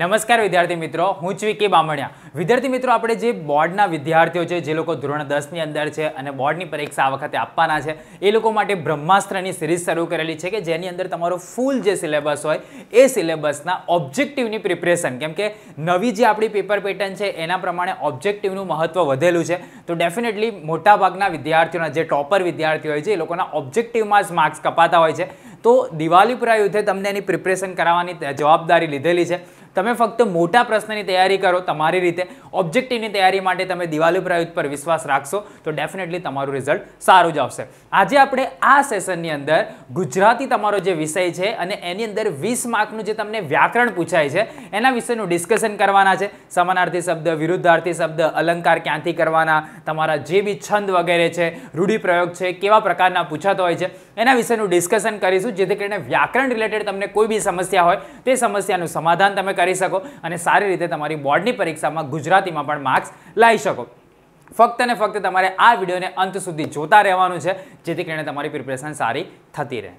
નમસ્કાર વિદ્યાર્થી મિત્રો હું છું કે બામણિયા વિદ્યાર્થી મિત્રો આપણે જે બોર્ડના વિદ્યાર્થીઓ છે જે લોકો ધોરણ દસની અંદર છે અને બોર્ડની પરીક્ષા આ વખતે આપવાના છે એ લોકો માટે બ્રહ્માસ્ત્રની સિરીઝ શરૂ કરેલી છે કે જેની અંદર તમારો ફૂલ જે સિલેબસ હોય એ સિલેબસના ઓબ્જેક્ટિવની પ્રિપરેશન કેમ કે નવી જે આપણી પેપર પેટર્ન છે એના પ્રમાણે ઓબ્જેક્ટિવનું મહત્વ વધેલું છે તો ડેફિનેટલી મોટાભાગના વિદ્યાર્થીઓના જે ટોપર વિદ્યાર્થીઓ હોય છે એ લોકોના ઓબ્જેક્ટિવમાં જ માર્ક્સ કપાતા હોય છે તો દિવાળી યુદ્ધે તમને એની પ્રિપરેશન કરાવવાની જવાબદારી લીધેલી છે તમે ફક્ત મોટા પ્રશ્નની તૈયારી કરો તમારી રીતે ઓબ્જેક્ટિવની તૈયારી માટે તમે દિવાળી પ્રયુક્ત પર વિશ્વાસ રાખશો તો ડેફિનેટલી તમારું રિઝલ્ટ સારું જ આવશે આજે આપણે આ સેશનની અંદર ગુજરાતી તમારો જે વિષય છે અને એની અંદર વીસ માર્કનું જે તમને વ્યાકરણ પૂછાય છે એના વિશેનું ડિસ્કશન કરવાના છે સમાનાર્થી શબ્દ વિરુદ્ધાર્થી શબ્દ અલંકાર ક્યાંથી કરવાના તમારા જે બી છંદ વગેરે છે રૂઢિપ્રયોગ છે કેવા પ્રકારના પૂછાતો હોય છે એના વિશેનું ડિસ્કશન કરીશું જેથી કરીને વ્યાકરણ રિલેટેડ તમને કોઈ બી સમસ્યા હોય તે સમસ્યાનું સમાધાન તમે કરી શકો અને સારી રીતે તમારી બોર્ડની પરીક્ષામાં ગુજરાતીમાં પણ માર્ક્સ લાવી શકો ફક્ત ને ફક્ત તમારે આ વિડીયોને અંત સુધી જોતા રહેવાનું છે જેથી કરીને તમારી પ્રિપરેશન સારી થતી રહે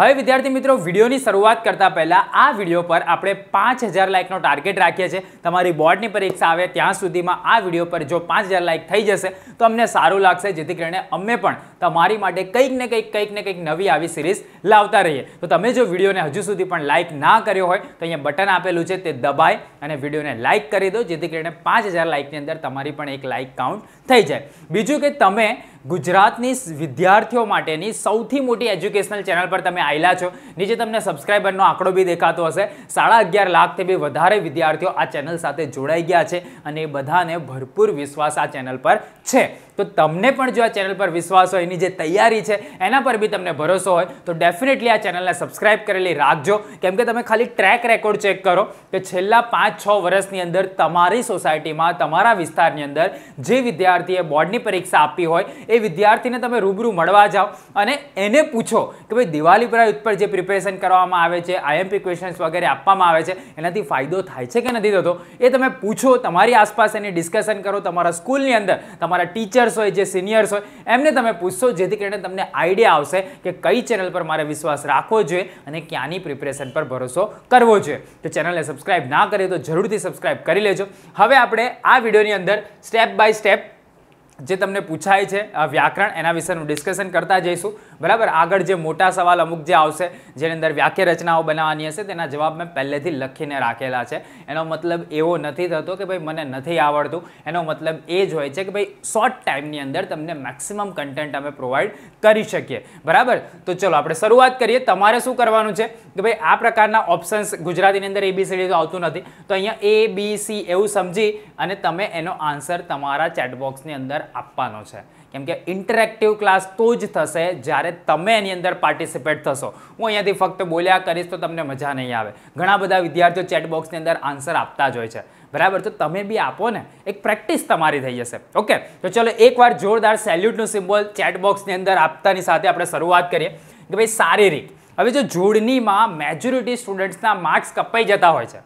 હવે વિદ્યાર્થી મિત્રો વિડીયોની શરૂઆત કરતાં પહેલાં આ વિડીયો પર આપણે પાંચ હજાર લાઇકનો ટાર્ગેટ રાખીએ છીએ તમારી બોર્ડની પરીક્ષા આવે ત્યાં સુધીમાં આ વિડીયો પર જો પાંચ હજાર લાઇક થઈ જશે તો અમને સારું લાગશે જેથી કરીને અમે પણ તમારી માટે કંઈક ને કંઈક કંઈક ને કંઈક નવી આવી સિરીઝ લાવતા રહીએ તો તમે જો વિડીયોને હજુ સુધી પણ લાઇક ના કર્યો હોય તો અહીંયા બટન આપેલું છે તે દબાય અને વિડીયોને લાઇક કરી દો જેથી કરીને પાંચ હજાર લાઇકની અંદર તમારી પણ એક લાઇક કાઉન્ટ થઈ જાય બીજું કે તમે ગુજરાતની વિદ્યાર્થીઓ માટેની સૌથી મોટી એજ્યુકેશનલ ચેનલ પર તમે આવેલા છો નીચે તમને સબસ્ક્રાઈબરનો આંકડો બી દેખાતો હશે સાડા અગિયાર લાખથી બી વધારે વિદ્યાર્થીઓ આ ચેનલ સાથે જોડાઈ ગયા છે અને એ બધાને ભરપૂર વિશ્વાસ આ ચેનલ પર છે તો તમને પણ જો આ ચેનલ પર વિશ્વાસ હોય એની જે તૈયારી છે એના પર બી તમને ભરોસો હોય તો ડેફિનેટલી આ ચેનલને સબસ્ક્રાઈબ કરેલી રાખજો કેમ કે તમે ખાલી ટ્રેક રેકોર્ડ ચેક કરો કે છેલ્લા પાંચ છ વર્ષની અંદર તમારી સોસાયટીમાં તમારા વિસ્તારની અંદર જે વિદ્યાર્થીએ બોર્ડની પરીક્ષા આપી હોય એ વિદ્યાર્થીને તમે રૂબરૂ મળવા જાઓ અને એને પૂછો કે ભાઈ દિવાળી પ્રાયુત ઉપર જે પ્રિપેરેશન કરવામાં આવે છે આઈએમપી ક્વેશ્ચન્સ વગેરે આપવામાં આવે છે એનાથી ફાયદો થાય છે કે નથી થતો એ તમે પૂછો તમારી આસપાસ એની ડિસ્કશન કરો તમારા સ્કૂલની અંદર તમારા ટીચર જુનિયર્સ હોય જે સિનિયર્સ હોય એમને તમે પૂછશો જેથી કરીને તમને આઈડિયા આવશે કે કઈ ચેનલ પર મારે વિશ્વાસ રાખવો જોઈએ અને ક્યાંની પ્રિપેરેશન પર ભરોસો કરવો જોઈએ તો ચેનલને સબસ્ક્રાઈબ ના કરીએ તો જરૂરથી સબસ્ક્રાઈબ કરી લેજો હવે આપણે આ વિડીયોની અંદર સ્ટેપ બાય સ્ટેપ જે તમને પૂછાય છે વ્યાકરણ એના વિશેનું ડિસ્કશન કરતા જઈશું બરાબર આગળ જે મોટા સવાલ અમુક જે આવશે જેની અંદર વાક્ય રચનાઓ બનાવવાની હશે તેના જવાબ મેં પહેલેથી લખીને રાખેલા છે એનો મતલબ એવો નથી થતો કે ભાઈ મને નથી આવડતું એનો મતલબ એ જ હોય છે કે ભાઈ શોર્ટ ટાઈમની અંદર તમને મેક્સિમમ કન્ટેન્ટ અમે પ્રોવાઈડ કરી શકીએ બરાબર તો ચલો આપણે શરૂઆત કરીએ તમારે શું કરવાનું છે કે ભાઈ આ પ્રકારના ઓપ્શન્સ ગુજરાતીની અંદર એબીસીડી તો આવતું નથી તો અહીંયા એ બી સી એવું સમજી અને તમે એનો આન્સર તમારા ચેટબોક્સની અંદર આપવાનો છે કેમ કે ઇન્ટરેક્ટિવ ક્લાસ તો જ થશે જ્યારે તમે એની અંદર પાર્ટિસિપેટ થશો હું અહીંયાથી ફક્ત બોલ્યા કરીશ તો તમને મજા નહીં આવે ઘણા બધા વિદ્યાર્થીઓ ચેટબોક્સની અંદર આન્સર આપતા જ હોય છે બરાબર તો તમે બી આપો ને એક પ્રેક્ટિસ તમારી થઈ જશે ઓકે તો ચલો એકવાર જોરદાર સેલ્યુટનું સિમ્બોલ ચેટબોક્સની અંદર આપતાની સાથે આપણે શરૂઆત કરીએ કે ભાઈ શારીરિક હવે જો જોડણીમાં મેજોરિટી સ્ટુડન્ટ્સના માર્ક્સ કપાઈ જતા હોય છે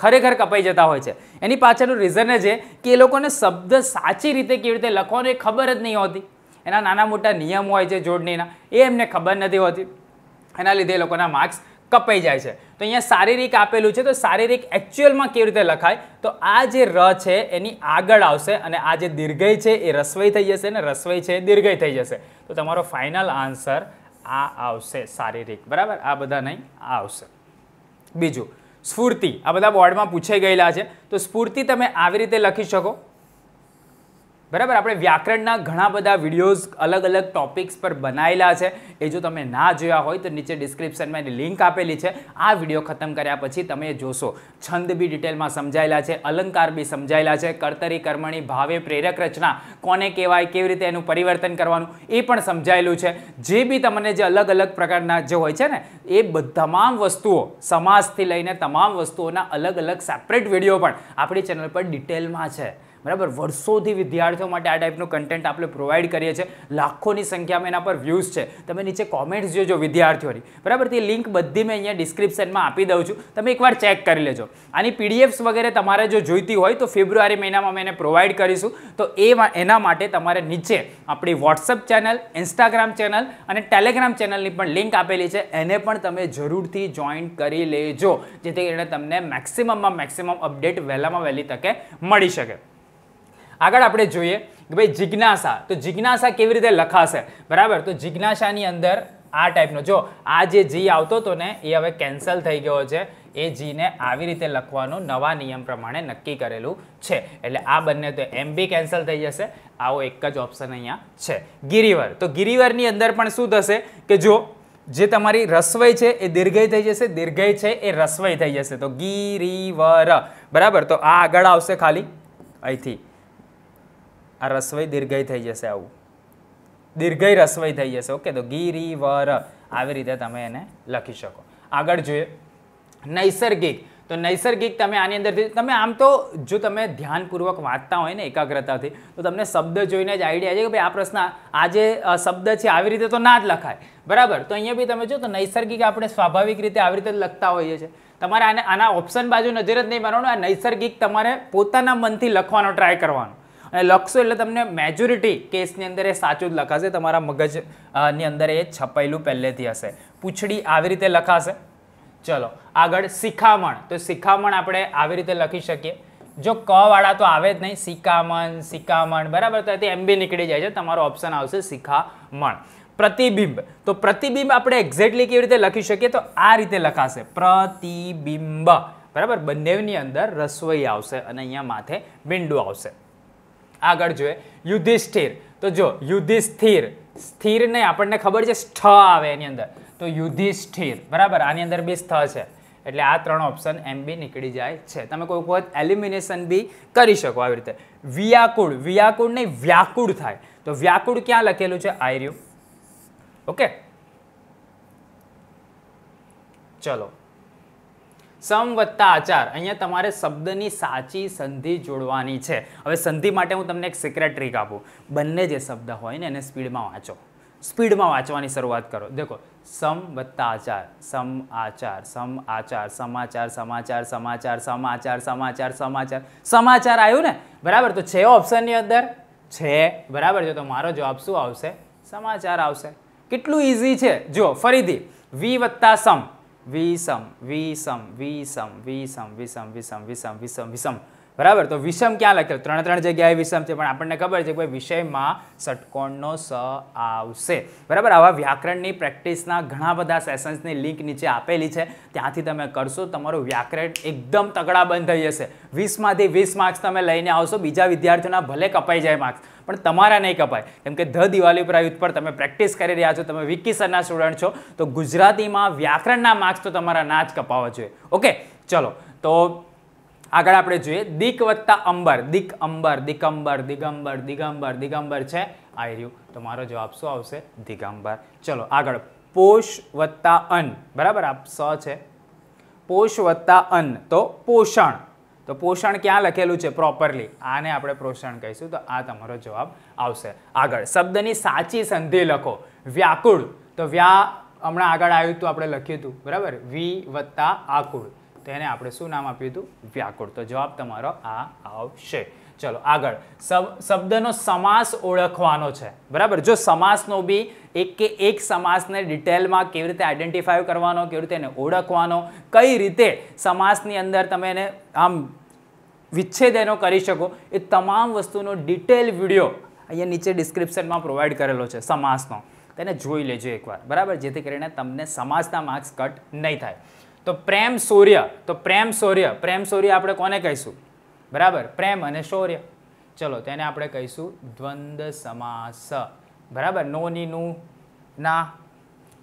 ખરેખર કપાઈ જતા હોય છે એની પાછળનું રીઝન છે કે એ લોકોને શબ્દ સાચી રીતે કેવી રીતે લખવાનું એ ખબર જ નહીં હોતી એના નાના મોટા નિયમો હોય છે જોડણીના એ એમને ખબર નથી હોતી એના લીધે એ લોકોના માર્ક્સ કપાઈ જાય છે તો અહીંયા શારીરિક આપેલું છે તો શારીરિક એકચ્યુઅલમાં કેવી રીતે લખાય તો આ જે ર છે એની આગળ આવશે અને આ જે દીર્ઘય છે એ રસવઈ થઈ જશે અને રસવઈ છે એ દીર્ઘય થઈ જશે તો તમારો ફાઇનલ આન્સર આ આવશે શારીરિક બરાબર આ બધા નહીં આવશે બીજું સ્ફૂર્તિ આ બધા બોર્ડમાં પૂછાઈ ગયેલા છે તો સ્ફૂર્તિ તમે આવી રીતે લખી શકો બરાબર આપણે વ્યાકરણના ઘણા બધા વિડીયોઝ અલગ અલગ ટોપિક્સ પર બનાવેલા છે એ જો તમે ના જોયા હોય તો નીચે ડિસ્ક્રિપ્શનમાં એની લિંક આપેલી છે આ વિડીયો ખતમ કર્યા પછી તમે જોશો છંદ બી ડિટેલમાં સમજાયેલા છે અલંકાર બી સમજાયેલા છે કર્તરી કર્મણી ભાવે પ્રેરક રચના કોને કહેવાય કેવી રીતે એનું પરિવર્તન કરવાનું એ પણ સમજાયેલું છે જે બી તમને જે અલગ અલગ પ્રકારના જે હોય છે ને એ તમામ વસ્તુઓ સમાજથી લઈને તમામ વસ્તુઓના અલગ અલગ સેપરેટ વિડીયો પણ આપણી ચેનલ પર ડિટેલમાં છે બરાબર વર્ષોથી વિદ્યાર્થીઓ માટે આ ટાઈપનું કન્ટેન્ટ આપણે પ્રોવાઈડ કરીએ છીએ લાખોની સંખ્યામાં એના પર વ્યૂઝ છે તમે નીચે કોમેન્ટ્સ જોજો વિદ્યાર્થીઓની બરાબર તે લિંક બધી મેં અહીંયા ડિસ્ક્રિપ્શનમાં આપી દઉં છું તમે એકવાર ચેક કરી લેજો આની પીડીએફ્સ વગેરે તમારે જો જોઈતી હોય તો ફેબ્રુઆરી મહિનામાં અમે એને પ્રોવાઈડ કરીશું તો એ એના માટે તમારે નીચે આપણી વોટ્સઅપ ચેનલ ઇન્સ્ટાગ્રામ ચેનલ અને ટેલિગ્રામ ચેનલની પણ લિંક આપેલી છે એને પણ તમે જરૂરથી જોઈન કરી લેજો જેથી એને તમને મેક્સિમમમાં મેક્સિમમ અપડેટ વહેલામાં વહેલી તકે મળી શકે આગળ આપણે જોઈએ કે ભાઈ જિજ્ઞાસા તો જિજ્ઞાસા કેવી રીતે લખાશે બરાબર તો જિજ્ઞાસાની અંદર આ ટાઈપનો જો આ જે જી આવતો હતો ને એ હવે કેન્સલ થઈ ગયો છે એ જીને આવી રીતે લખવાનું નવા નિયમ પ્રમાણે નક્કી કરેલું છે એટલે આ બંને તો એમ બી કેન્સલ થઈ જશે આવો એક જ ઓપ્શન અહીંયા છે ગિરિવર તો ગિરિવરની અંદર પણ શું થશે કે જો જે તમારી રસવય છે એ દીર્ઘય થઈ જશે દીર્ઘય છે એ રસવય થઈ જશે તો ગિરિવર બરાબર તો આ આગળ આવશે ખાલી અહીંથી આ રસવઈ દીર્ઘય થઈ જશે આવું દીર્ઘય રસવઈ થઈ જશે ઓકે તો ગિરિવર આવી રીતે તમે એને લખી શકો આગળ જોઈએ નૈસર્ગિક તો નૈસર્ગિક તમે આની અંદરથી તમે આમ તો જો તમે ધ્યાનપૂર્વક વાંચતા હોય ને એકાગ્રતાથી તો તમને શબ્દ જોઈને જ આઈડિયા છે કે ભાઈ આ પ્રશ્ન આ જે શબ્દ છે આવી રીતે તો ના જ લખાય બરાબર તો અહીંયા બી તમે જો તો નૈસર્ગિક આપણે સ્વાભાવિક રીતે આવી રીતે લખતા હોઈએ છીએ તમારે આને આના ઓપ્શન બાજુ નજર જ નહીં મારવાનું આ નૈસર્ગિક તમારે પોતાના મનથી લખવાનો ટ્રાય કરવાનો લખશો એટલે તમને મેજોરિટી કેસની અંદર એ સાચું જ લખાશે તમારા મગજની અંદર એ છપાયેલું પહેલેથી હશે પૂછડી આવી રીતે લખાશે ચલો આગળ શિખામણ તો શિખામણ આપણે આવી રીતે લખી શકીએ જો ક વાળા તો આવે જ નહીં શિખામણ શિખામણ બરાબર તો એમ બી નીકળી જાય છે તમારો ઓપ્શન આવશે શિખામણ પ્રતિબિંબ તો પ્રતિબિંબ આપણે એક્ઝેક્ટલી કેવી રીતે લખી શકીએ તો આ રીતે લખાશે પ્રતિબિંબ બરાબર બંનેની અંદર રસોઈ આવશે અને અહીંયા માથે બિંડુ આવશે આગળ જોઈએ યુધિષ્ઠિર તો જો યુધિષ્ઠિર સ્થિર નહીં આપણને ખબર છે સ્થ આવે એની અંદર તો યુધિષ્ઠિર બરાબર આની અંદર બી સ્થ છે એટલે આ ત્રણ ઓપ્શન એમ બી નીકળી જાય છે તમે કોઈ વખત એલિમિનેશન બી કરી શકો આવી રીતે વ્યાકુળ વ્યાકુળ નહીં વ્યાકુળ થાય તો વ્યાકુળ ક્યાં લખેલું છે આયર્યું ઓકે ચલો સમ વત્તા આચાર અહીંયા તમારે શબ્દની સાચી સંધિ જોડવાની છે હવે સંધિ માટે હું તમને એક સિક્રેટ ટ્રીક આપું બંને જે શબ્દ હોય ને એને સ્પીડમાં વાંચો સ્પીડમાં વાંચવાની શરૂઆત કરો દેખો સમ વત્તા આચાર સમ આચાર સમ આચાર સમાચાર સમાચાર સમાચાર સમાચાર સમાચાર સમાચાર સમાચાર આવ્યું ને બરાબર તો છે ઓપ્શનની અંદર છે બરાબર છે તો મારો જવાબ શું આવશે સમાચાર આવશે કેટલું ઇઝી છે જો ફરીથી વી વત્તા સમ વિષમ વિષમ વિષમ વિષમ વિષમ વિષમ વિષમ વિષમ વિષમ બરાબર તો વિષમ ક્યાં લખ્યો ત્રણ ત્રણ જગ્યાએ વિષમ છે પણ આપણને ખબર છે કે વિષયમાં ષટકોણનો સ આવશે બરાબર આવા વ્યાકરણની પ્રેક્ટિસના ઘણા બધા સેશન્સની લિંક નીચે આપેલી છે ત્યાંથી તમે કરશો તમારું વ્યાકરણ એકદમ તગડા બંધ થઈ જશે વીસમાંથી વીસ માર્ક્સ તમે લઈને આવશો બીજા વિદ્યાર્થીઓના ભલે કપાઈ જાય માર્ક્સ પણ તમારા નહીં કપાય કેમ કે ધ દિવાળી પ્રાયુત પર તમે પ્રેક્ટિસ કરી રહ્યા છો તમે વિકી સરના સ્ટુડન્ટ છો તો ગુજરાતીમાં વ્યાકરણના માર્ક્સ તો તમારા ના જ કપાવવા જોઈએ ઓકે ચલો તો આગળ આપણે જોઈએ દિક વત્તા અંબર દિક અંબર દિગંબર દિગંબર દિગંબર દિગંબર છે આવી રહ્યું તો મારો જવાબ શું આવશે દિગંબર ચલો આગળ પોષ વત્તા અન્ન બરાબર આપ સ છે પોષ વત્તા અન્ન તો પોષણ તો પોષણ ક્યાં લખેલું છે પ્રોપરલી આને આપણે પોષણ કહીશું તો આ તમારો જવાબ આવશે આગળ શબ્દની સાચી સંધિ લખો વ્યાકુળ તો વ્યા હમણાં આગળ આવ્યું હતું આપણે લખ્યું હતું બરાબર વી વત્તા આકુળ તેને આપણે શું નામ આપ્યું હતું વ્યાકુળ તો જવાબ તમારો આ આવશે ચલો આગળ શબ્દનો સમાસ ઓળખવાનો છે બરાબર જો સમાસનો બી એક કે એક સમાસને ડિટેલમાં કેવી રીતે આઈડેન્ટિફાઈ કરવાનો કેવી રીતે એને ઓળખવાનો કઈ રીતે સમાસની અંદર તમે એને આમ વિચ્છેદ એનો કરી શકો એ તમામ વસ્તુનો ડિટેલ વિડીયો અહીંયા નીચે ડિસ્ક્રિપ્શનમાં પ્રોવાઈડ કરેલો છે સમાસનો તેને જોઈ લેજો એકવાર બરાબર જેથી કરીને તમને સમાસના માર્ક્સ કટ નહીં થાય તો પ્રેમ સૂર્ય તો પ્રેમ સૂર્ય પ્રેમ સૂર્ય આપણે કોને કહીશું બરાબર પ્રેમ અને શૌર્ય ચલો તેને આપણે કહીશું દ્વંદ સમાસ બરાબર નોની નું ના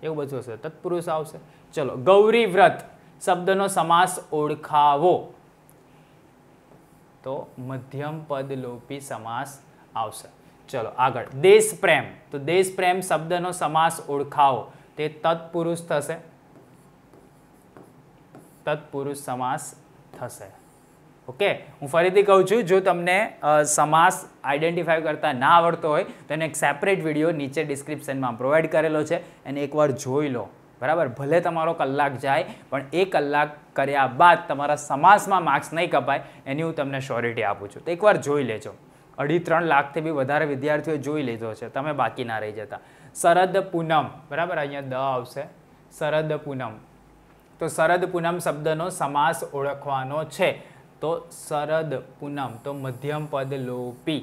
એવું બધું હશે તત્પુરુષ આવશે ચલો ગૌરી વ્રત શબ્દનો સમાસ ઓળખાવો તો મધ્યમ પદ લોપી સમાસ આવશે ચલો આગળ દેશ પ્રેમ તો દેશ પ્રેમ શબ્દનો સમાસ ઓળખાવો તે તત્પુરુષ થશે તત્પુરુષ સમાસ થશે ઓકે હું ફરીથી કહું છું જો તમને સમાસ આઈડેન્ટિફાઈ કરતા ના આવડતો હોય તો એને એક સેપરેટ વિડીયો નીચે ડિસ્ક્રિપ્શનમાં પ્રોવાઈડ કરેલો છે એને એકવાર જોઈ લો બરાબર ભલે તમારો કલાક જાય પણ એ કલાક કર્યા બાદ તમારા સમાસમાં માર્ક્સ નહીં કપાય એની હું તમને શ્યોરિટી આપું છું તો એકવાર જોઈ લેજો અઢી ત્રણ લાખથી બી વધારે વિદ્યાર્થીઓ જોઈ લીધો છે તમે બાકી ના રહી જતા શરદ પૂનમ બરાબર અહીંયા દ આવશે શરદ પૂનમ તો શરદ પૂનમ શબ્દનો સમાસ ઓળખવાનો છે તો શરદ પૂનમ તો મધ્યમ પદ લોપી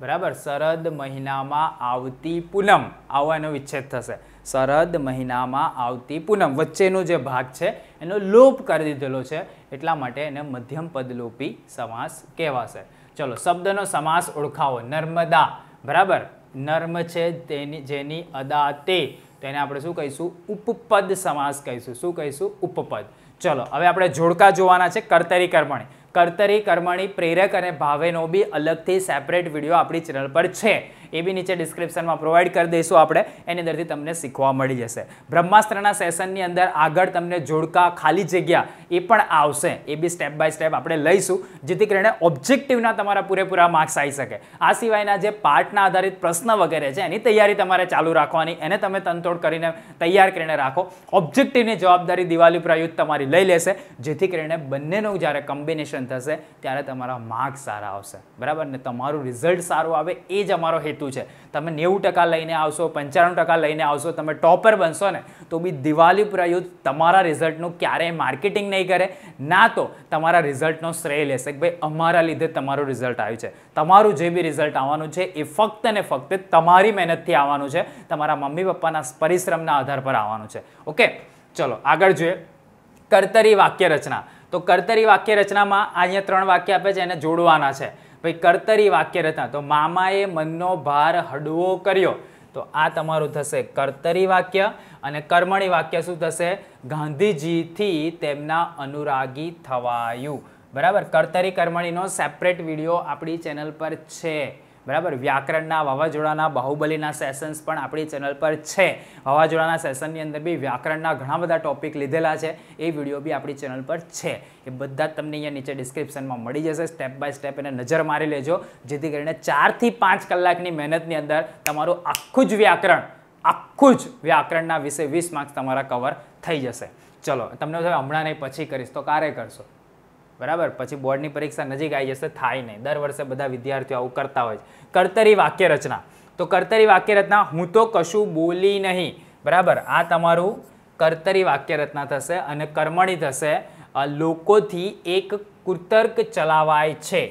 બરાબર શરદ મહિનામાં આવતી પૂનમ આવવાનો વિચ્છેદ થશે શરદ મહિનામાં આવતી પૂનમ વચ્ચેનો જે ભાગ છે એનો લોપ કરી દીધેલો છે એટલા માટે એને મધ્યમ પદ પદલોપી સમાસ કહેવાશે ચલો શબ્દનો સમાસ ઓળખાવો નર્મદા બરાબર નર્મ છે તેની જેની અદા તે તો એને આપણે શું કહીશું ઉપપદ સમાસ કહીશું શું કહીશું ઉપપદ ચલો હવે આપણે જોડકા જોવાના છે કર્તરી કર્મણી કર્તરી કર્મણી પ્રેરક અને ભાવેનો બી અલગથી સેપરેટ વિડીયો આપણી ચેનલ પર છે એ બી નીચે ડિસ્ક્રિપ્શનમાં પ્રોવાઈડ કરી દઈશું આપણે એની અંદરથી તમને શીખવા મળી જશે બ્રહ્માસ્ત્રના સેશનની અંદર આગળ તમને જોડકા ખાલી જગ્યા એ પણ આવશે A B step by step આપણે લઈશું જેથી કરીને ઓબ્જેક્ટિવના તમારા પૂરેપૂરા માર્ક્સ આવી શકે આ સિવાયના જે પાર્ટના આધારિત પ્રશ્ન વગેરે છે એની તૈયારી તમારે ચાલુ રાખવાની એને તમે તનતોડ કરીને તૈયાર કરીને રાખો ઓબ્જેક્ટિવની જવાબદારી દિવાળી પ્રયુક્ત તમારી લઈ લેશે જેથી કરીને બંનેનું જ્યારે કોમ્બિનેશન થશે ત્યારે તમારા માર્ક્સ સારા આવશે બરાબર ને તમારું રિઝલ્ટ સારું આવે એ જ અમારો હેતુ જીતું છે તમે નેવું ટકા લઈને આવશો પંચાણું ટકા લઈને આવશો તમે ટોપર બનશો ને તો બી દિવાળી પ્રયુદ્ધ તમારા રિઝલ્ટનું ક્યારેય માર્કેટિંગ નહીં કરે ના તો તમારા રિઝલ્ટનો શ્રેય લેશે કે ભાઈ અમારા લીધે તમારું રિઝલ્ટ આવ્યું છે તમારું જે બી રિઝલ્ટ આવવાનું છે એ ફક્ત ને ફક્ત તમારી મહેનતથી આવવાનું છે તમારા મમ્મી પપ્પાના પરિશ્રમના આધાર પર આવવાનું છે ઓકે ચલો આગળ જોઈએ કર્તરી વાક્ય રચના તો કર્તરી વાક્ય રચનામાં અહીંયા ત્રણ વાક્ય આપે છે એને જોડવાના છે ભાઈ કર્તરી વાક્ય રચના તો મામાએ મનનો ભાર હડવો કર્યો તો આ તમારું થશે કર્તરી વાક્ય અને કર્મણી વાક્ય શું થશે ગાંધીજીથી તેમના અનુરાગી થવાયું બરાબર કર્તરી કર્મણીનો સેપરેટ વિડીયો આપણી ચેનલ પર છે બરાબર વ્યાકરણના વાવાઝોડાના બાહુબલીના સેશન્સ પણ આપણી ચેનલ પર છે વાવાઝોડાના સેશનની અંદર બી વ્યાકરણના ઘણા બધા ટોપિક લીધેલા છે એ વિડીયો બી આપણી ચેનલ પર છે એ બધા તમને અહીંયા નીચે ડિસ્ક્રિપ્શનમાં મળી જશે સ્ટેપ બાય સ્ટેપ એને નજર મારી લેજો જેથી કરીને ચારથી પાંચ કલાકની મહેનતની અંદર તમારું આખું જ વ્યાકરણ આખું જ વ્યાકરણના વિશે વીસ માર્ક્સ તમારા કવર થઈ જશે ચલો તમને હમણાં નહીં પછી કરીશ તો ક્યારે કરશો બરાબર પછી બોર્ડની પરીક્ષા નજીક આવી જશે થાય નહીં દર વર્ષે બધા વિદ્યાર્થીઓ આવું કરતા હોય છે કર્તરી વાક્ય રચના તો કર્તરી વાક્ય રચના હું તો કશું બોલી નહીં બરાબર આ તમારું કર્તરી વાક્ય રચના થશે અને કર્મણી થશે લોકોથી એક કુતર્ક ચલાવાય છે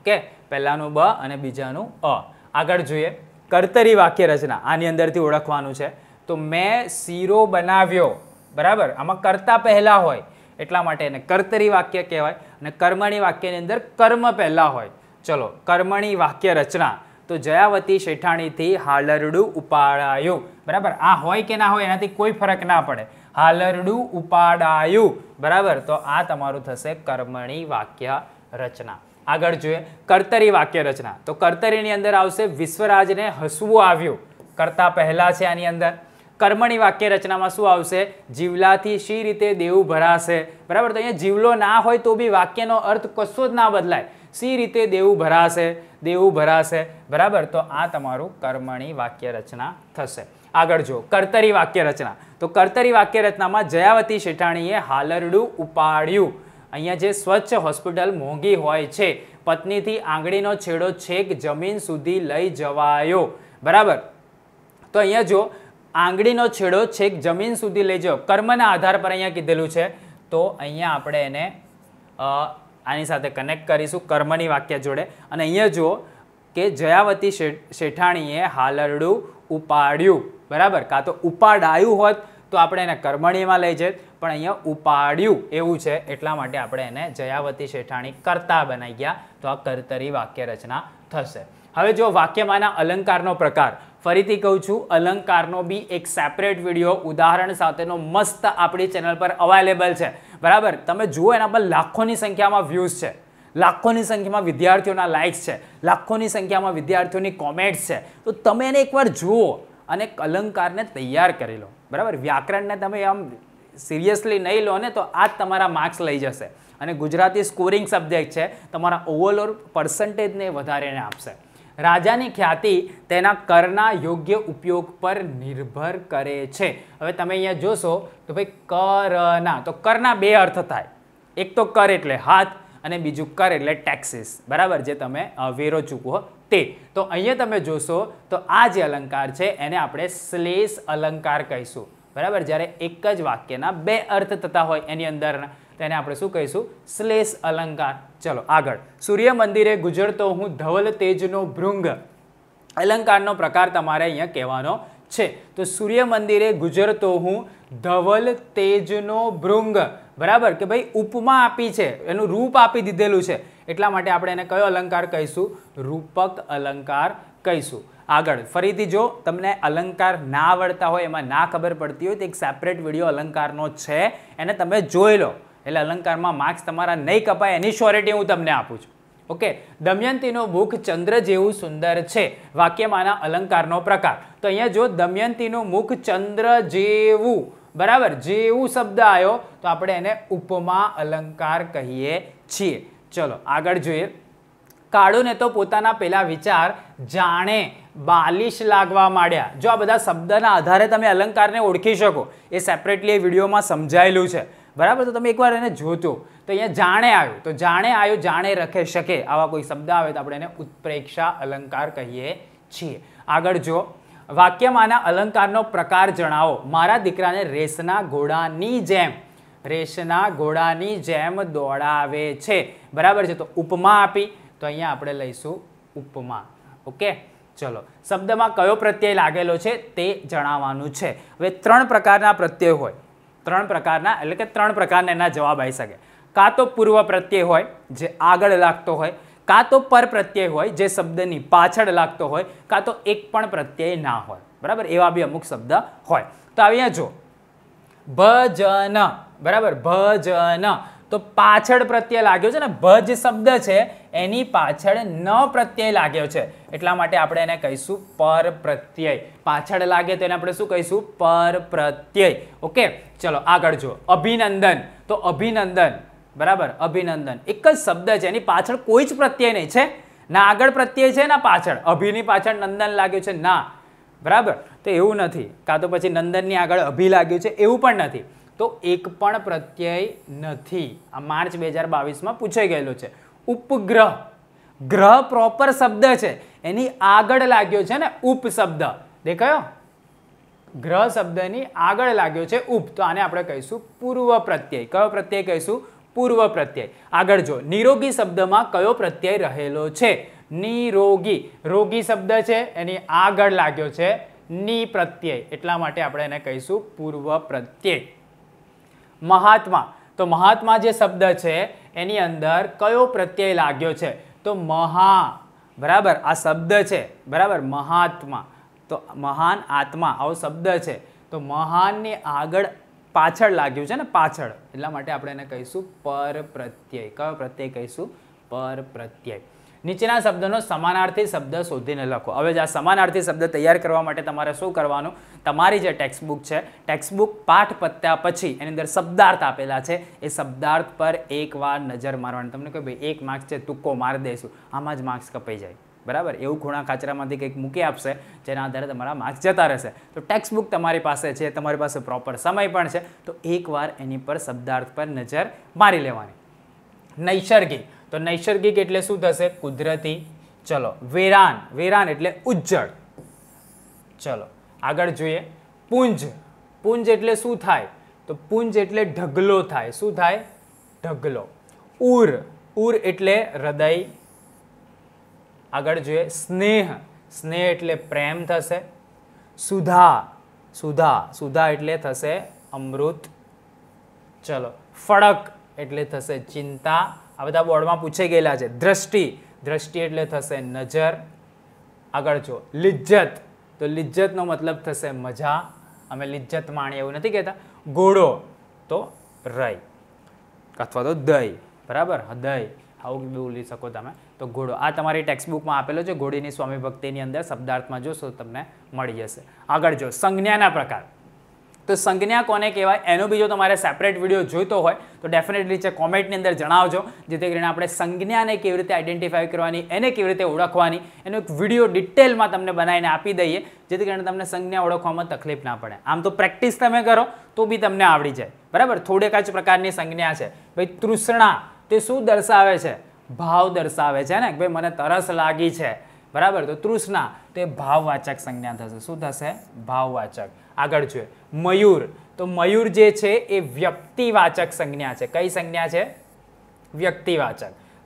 ઓકે પહેલાંનું બ અને બીજાનું અ આગળ જોઈએ કર્તરી વાક્ય રચના આની અંદરથી ઓળખવાનું છે તો મેં શીરો બનાવ્યો બરાબર આમાં કરતા પહેલાં હોય એટલા માટે એને કર્તરી વાક્ય કહેવાય અને કર્મણી વાક્યની અંદર કર્મ પહેલાં હોય ચલો કર્મણી વાક્ય રચના તો જયાવતી શેઠાણીથી હાલરડું ઉપાડાયું બરાબર આ હોય કે ના હોય એનાથી કોઈ ફરક ના પડે હાલરડું ઉપાડાયું બરાબર તો આ તમારું થશે કર્મણી વાક્ય રચના આગળ જોઈએ કર્તરી વાક્ય રચના તો કર્તરીની અંદર આવશે વિશ્વરાજને હસવું આવ્યું કરતા પહેલાં છે આની અંદર કર્મણી વાક્ય રચનામાં શું આવશે જીવલાથી શી રીતે દેવું ભરાશે બરાબર તો અહીંયા જીવલો ના હોય તો બી વાક્યનો અર્થ કશો જ ના બદલાય શી રીતે દેવું ભરાશે દેવું ભરાશે બરાબર તો આ તમારું કર્મણી વાક્ય રચના થશે આગળ જો કર્તરી વાક્ય રચના તો કર્તરી વાક્ય રચનામાં જયાવતી શેઠાણીએ હાલરડું ઉપાડ્યું અહીંયા જે સ્વચ્છ હોસ્પિટલ મોંઘી હોય છે પત્નીથી આંગળીનો છેડો છેક જમીન સુધી લઈ જવાયો બરાબર તો અહીંયા જો આંગળીનો છેડો છેક જમીન સુધી લેજો કર્મના આધાર પર અહીંયા કીધેલું છે તો અહીંયા આપણે એને આની સાથે કનેક્ટ કરીશું કર્મની વાક્ય જોડે અને અહીંયા જુઓ કે જયાવતી શેઠાણીએ હાલરડું ઉપાડ્યું બરાબર કાં તો ઉપાડાયું હોત તો આપણે એને કર્મણીમાં લઈ જઈએ પણ અહીંયા ઉપાડ્યું એવું છે એટલા માટે આપણે એને જયાવતી શેઠાણી કરતા બનાવી ગયા તો આ કરતરી વાક્ય રચના થશે હવે જો વાક્યમાંના અલંકારનો પ્રકાર ફરીથી કહું છું અલંકારનો બી એક સેપરેટ વિડીયો ઉદાહરણ સાથેનો મસ્ત આપણી ચેનલ પર અવેલેબલ છે બરાબર તમે જુઓ એના પર લાખોની સંખ્યામાં વ્યૂઝ છે લાખોની સંખ્યામાં વિદ્યાર્થીઓના લાઇક્સ છે લાખોની સંખ્યામાં વિદ્યાર્થીઓની કોમેન્ટ્સ છે તો તમે એને એકવાર જુઓ અને અલંકારને તૈયાર કરી લો બરાબર વ્યાકરણને તમે આમ સિરિયસલી નહીં લો ને તો આ તમારા માર્ક્સ લઈ જશે અને ગુજરાતી સ્કોરિંગ સબ્જેક્ટ છે તમારા ઓવરઓલ પર્સન્ટેજને વધારીને આપશે રાજાની ખ્યાતિ તેના કરના યોગ્ય ઉપયોગ પર નિર્ભર કરે છે હવે તમે અહીંયા જોશો તો ભાઈ કરના તો કરના બે અર્થ થાય એક તો કર એટલે હાથ અને બીજું કર એટલે ટેક્સીસ બરાબર જે તમે વેરો ચૂકવો તે તો અહીંયા તમે જોશો તો આ જે અલંકાર છે એને આપણે શ્લેષ અલંકાર કહીશું બરાબર જ્યારે એક જ વાક્યના બે અર્થ થતા હોય એની અંદરના તેને આપણે શું કહીશું શ્લેષ અલંકાર ચલો આગળ સૂર્ય મંદિરે ગુજરતો હું ધવલ તેજનો ભૃંગ અલંકારનો પ્રકાર તમારે અહીંયા કહેવાનો છે તો સૂર્ય મંદિરે ગુજરતો હું ધવલ તેજનો ભૃંગ બરાબર કે ભાઈ ઉપમા આપી છે એનું રૂપ આપી દીધેલું છે એટલા માટે આપણે એને કયો અલંકાર કહીશું રૂપક અલંકાર કહીશું આગળ ફરીથી જો તમને અલંકાર ના આવડતા હોય એમાં ના ખબર પડતી હોય તો એક સેપરેટ વિડીયો અલંકારનો છે એને તમે જોઈ લો એટલે અલંકારમાં માર્ક્સ તમારા નહીં કપાય એની શ્યોરિટી હું તમને આપું છું ઓકે દમયંતીનો મુખ ચંદ્ર જેવું સુંદર છે વાક્યમાંના અલંકારનો પ્રકાર તો અહીંયા જો દમયંતીનું મુખ ચંદ્ર જેવું બરાબર જેવું શબ્દ આવ્યો તો આપણે એને ઉપમા અલંકાર કહીએ છીએ ચલો આગળ જોઈએ કાળુને તો પોતાના પેલા વિચાર જાણે બાલિશ લાગવા માંડ્યા જો આ બધા શબ્દના આધારે તમે અલંકારને ઓળખી શકો એ સેપરેટલી એ વિડીયોમાં સમજાયેલું છે બરાબર તો તમે એકવાર એને જોજો તો અહીંયા જાણે આવ્યું તો જાણે આવ્યું જાણે રખે શકે આવા કોઈ શબ્દ આવે તો આપણે એને ઉત્પ્રેક્ષા અલંકાર કહીએ છીએ આગળ જો વાક્યમાંના અલંકારનો પ્રકાર જણાવો મારા દીકરાને રેસના ઘોડાની જેમ રેસના ઘોડાની જેમ દોડાવે છે બરાબર છે તો ઉપમા આપી તો અહીંયા આપણે લઈશું ઉપમા ઓકે ચલો શબ્દમાં કયો પ્રત્યય લાગેલો છે તે જણાવવાનું છે હવે ત્રણ પ્રકારના પ્રત્યય હોય ત્રણ પ્રકારના એટલે કે ત્રણ પ્રકારના એના જવાબ આવી શકે કાં તો પૂર્વ પ્રત્યય હોય જે આગળ લાગતો હોય કાં તો પર પ્રત્યય હોય જે શબ્દની પાછળ લાગતો હોય કાં તો એક પણ પ્રત્યય ના હોય બરાબર એવા બી અમુક શબ્દ હોય તો અહીંયા જો ભજન બરાબર ભજન તો પાછળ પ્રત્યય લાગ્યો છે ને ભજ શબ્દ છે એની પાછળ ન પ્રત્યય લાગ્યો છે એટલા માટે આપણે એને કહીશું પર પ્રત્યય પાછળ લાગે તો એને આપણે શું કહીશું પર પ્રત્યય ઓકે ચલો આગળ જુઓ અભિનંદન તો અભિનંદન બરાબર અભિનંદન એક જ શબ્દ છે એની પાછળ કોઈ જ પ્રત્યય નહીં છે ના આગળ પ્રત્યય છે ના પાછળ અભિની પાછળ નંદન લાગ્યું છે ના બરાબર તો એવું નથી કાં તો પછી નંદનની આગળ અભિ લાગ્યું છે એવું પણ નથી તો એક પણ પ્રત્યય નથી આ માર્ચ બે હજાર બાવીસમાં પૂછાઈ ગયેલો છે ઉપગ્રહ ગ્રહ પ્રોપર શબ્દ છે એની આગળ લાગ્યો છે ને ઉપ શબ્દ દેખાયો ગ્રહ શબ્દની આગળ લાગ્યો છે ઉપ તો આને આપણે કહીશું પૂર્વ પ્રત્યય કયો પ્રત્યય કહીશું પૂર્વ પ્રત્યય આગળ જો નિરોગી શબ્દમાં કયો પ્રત્યય રહેલો છે નિરોગી રોગી શબ્દ છે એની આગળ લાગ્યો છે ની પ્રત્યય એટલા માટે આપણે એને કહીશું પૂર્વ પ્રત્યય મહાત્મા તો મહાત્મા જે શબ્દ છે એની અંદર કયો પ્રત્યય લાગ્યો છે તો મહા બરાબર આ શબ્દ છે બરાબર મહાત્મા તો મહાન આત્મા આવો શબ્દ છે તો મહાનની આગળ પાછળ લાગ્યું છે ને પાછળ એટલા માટે આપણે એને કહીશું પર પ્રત્યય કયો પ્રત્યય કહીશું પર પ્રત્યય નીચેના શબ્દનો સમાનાર્થી શબ્દ શોધીને લખો હવે જ આ સમાનાર્થી શબ્દ તૈયાર કરવા માટે તમારે શું કરવાનું તમારી જે ટેક્સ્ટબુક છે ટેક્સ્ટબુક પાઠ પત્યા પછી એની અંદર શબ્દાર્થ આપેલા છે એ શબ્દાર્થ પર એકવાર નજર મારવાનું તમને કહ્યું ભાઈ એક માર્ક્સ છે તુક્કો મારી દઈશું આમાં જ માર્ક્સ કપાઈ જાય બરાબર એવું ખૂણા ખાચરામાંથી કંઈક મૂકી આપશે જેના આધારે તમારા માર્ક્સ જતા રહેશે તો ટેક્સ્ટબુક તમારી પાસે છે તમારી પાસે પ્રોપર સમય પણ છે તો એકવાર એની પર શબ્દાર્થ પર નજર મારી લેવાની નૈસર્ગિક તો નૈસર્ગિક એટલે શું થશે કુદરતી ચલો વેરાન વેરાન એટલે ઉજ્જળ ચલો આગળ જોઈએ પુંજ પુંજ એટલે શું થાય તો પુંજ એટલે ઢગલો થાય શું થાય ઢગલો ઉર ઉર એટલે હૃદય આગળ જોઈએ સ્નેહ સ્નેહ એટલે પ્રેમ થશે સુધા સુધા સુધા એટલે થશે અમૃત ચલો ફળક એટલે થશે ચિંતા આ બધા બોર્ડમાં પૂછાઈ ગયેલા છે દ્રષ્ટિ દ્રષ્ટિ એટલે થશે નજર આગળ જો લિજ્જત તો લિજ્જતનો મતલબ થશે મજા અમે લિજ્જત માણીએ એવું નથી કહેતા ઘોડો તો રઈ અથવા તો દય બરાબર દહીં આવું બોલી શકો તમે તો ઘોડો આ તમારી ટેક્સ્ટબુકમાં આપેલો છે ઘોડીની સ્વામી ભક્તિની અંદર શબ્દાર્થમાં જોશો તમને મળી જશે આગળ જો સંજ્ઞાના પ્રકાર તો સંજ્ઞા કોને કહેવાય એનો બીજો તમારે સેપરેટ વિડીયો જોઈતો હોય તો ડેફિનેટલી છે કોમેન્ટની અંદર જણાવજો જેથી કરીને આપણે સંજ્ઞાને કેવી રીતે આઈડેન્ટિફાઈ કરવાની એને કેવી રીતે ઓળખવાની એનો એક વિડીયો ડિટેલમાં તમને બનાવીને આપી દઈએ જેથી કરીને તમને સંજ્ઞા ઓળખવામાં તકલીફ ના પડે આમ તો પ્રેક્ટિસ તમે કરો તો બી તમને આવડી જાય બરાબર થોડેક જ પ્રકારની સંજ્ઞા છે ભાઈ તૃષ્ણા તે શું દર્શાવે છે ભાવ દર્શાવે છે ને કે ભાઈ મને તરસ લાગી છે બરાબર તો તૃષ્ણા તે ભાવવાચક સંજ્ઞા થશે શું થશે ભાવવાચક આગળ જોઈએ મયુર તો મયુર જે છે એ વ્યક્તિવાચક સંજ્ઞા છે કઈ સંજ્ઞા છે વ્યક્તિવાચક